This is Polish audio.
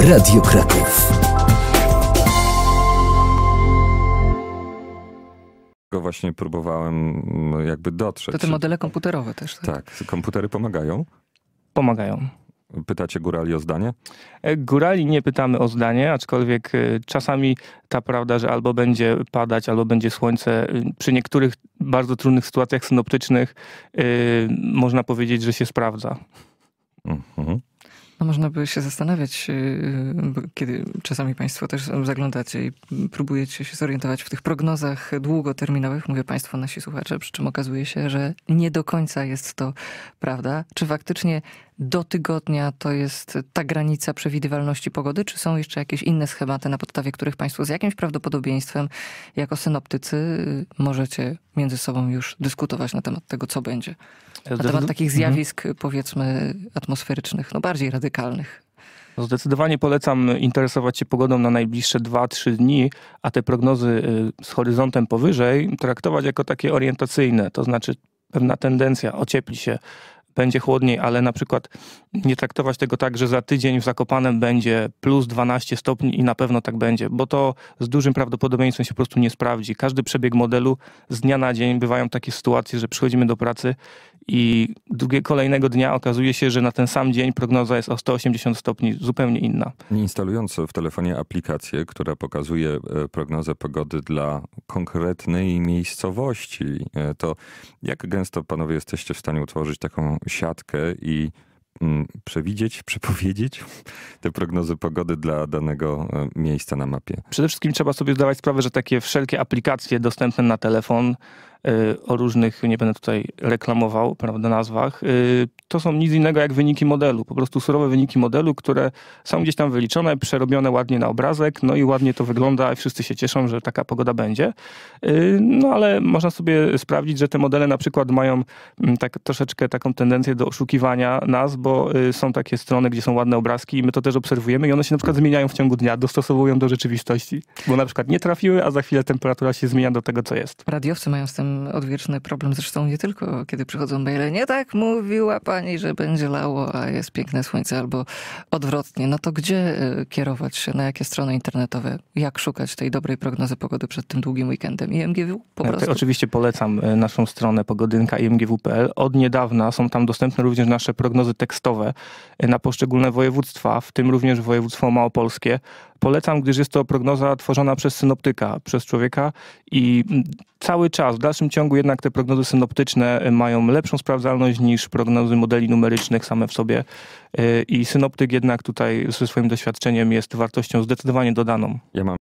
Radio Kraków. Właśnie próbowałem mm, jakby dotrzeć. To te modele komputerowe też. Tak, tak komputery pomagają? Pomagają. Pytacie górali o zdanie? E, górali nie pytamy o zdanie, aczkolwiek e, czasami ta prawda, że albo będzie padać, albo będzie słońce, e, przy niektórych bardzo trudnych sytuacjach synoptycznych yy, można powiedzieć, że się sprawdza. Mhm. No można by się zastanawiać, y, y, kiedy czasami Państwo też zaglądacie i próbujecie się zorientować w tych prognozach długoterminowych, mówię Państwo, nasi słuchacze, przy czym okazuje się, że nie do końca jest to prawda. Czy faktycznie do tygodnia to jest ta granica przewidywalności pogody, czy są jeszcze jakieś inne schematy, na podstawie których Państwo z jakimś prawdopodobieństwem, jako synoptycy, y, możecie między sobą już dyskutować na temat tego, co będzie? Na temat takich mhm. zjawisk, powiedzmy, atmosferycznych, no bardziej radykalnych no zdecydowanie polecam interesować się pogodą na najbliższe 2-3 dni, a te prognozy y, z horyzontem powyżej traktować jako takie orientacyjne, to znaczy pewna tendencja, ociepli się, będzie chłodniej, ale na przykład nie traktować tego tak, że za tydzień w Zakopanem będzie plus 12 stopni i na pewno tak będzie, bo to z dużym prawdopodobieństwem się po prostu nie sprawdzi. Każdy przebieg modelu z dnia na dzień bywają takie sytuacje, że przychodzimy do pracy i drugie, kolejnego dnia okazuje się, że na ten sam dzień prognoza jest o 180 stopni zupełnie inna. Instalując w telefonie aplikację, która pokazuje e, prognozę pogody dla konkretnej miejscowości, e, to jak gęsto panowie jesteście w stanie utworzyć taką siatkę i mm, przewidzieć, przepowiedzieć te prognozy pogody dla danego e, miejsca na mapie? Przede wszystkim trzeba sobie zdawać sprawę, że takie wszelkie aplikacje dostępne na telefon Y, o różnych, nie będę tutaj reklamował, prawda, nazwach, y, to są nic innego jak wyniki modelu, po prostu surowe wyniki modelu, które są gdzieś tam wyliczone, przerobione ładnie na obrazek, no i ładnie to wygląda i wszyscy się cieszą, że taka pogoda będzie. Y, no ale można sobie sprawdzić, że te modele na przykład mają mm, tak troszeczkę taką tendencję do oszukiwania nas, bo y, są takie strony, gdzie są ładne obrazki i my to też obserwujemy i one się na przykład zmieniają w ciągu dnia, dostosowują do rzeczywistości, bo na przykład nie trafiły, a za chwilę temperatura się zmienia do tego, co jest. Radiowcy mają z tym odwieczny problem, zresztą nie tylko kiedy przychodzą maile, nie tak mówiła pani taniej, że będzie lało, a jest piękne słońce, albo odwrotnie, no to gdzie e, kierować się, na jakie strony internetowe, jak szukać tej dobrej prognozy pogody przed tym długim weekendem? IMGW po prostu? Ja oczywiście polecam e, naszą stronę pogodynka imgw.pl. Od niedawna są tam dostępne również nasze prognozy tekstowe e, na poszczególne województwa, w tym również województwo małopolskie polecam, gdyż jest to prognoza tworzona przez synoptyka, przez człowieka i cały czas, w dalszym ciągu jednak te prognozy synoptyczne mają lepszą sprawdzalność niż prognozy modeli numerycznych same w sobie y, i synoptyk jednak tutaj ze swoim doświadczeniem jest wartością zdecydowanie dodaną. Ja mam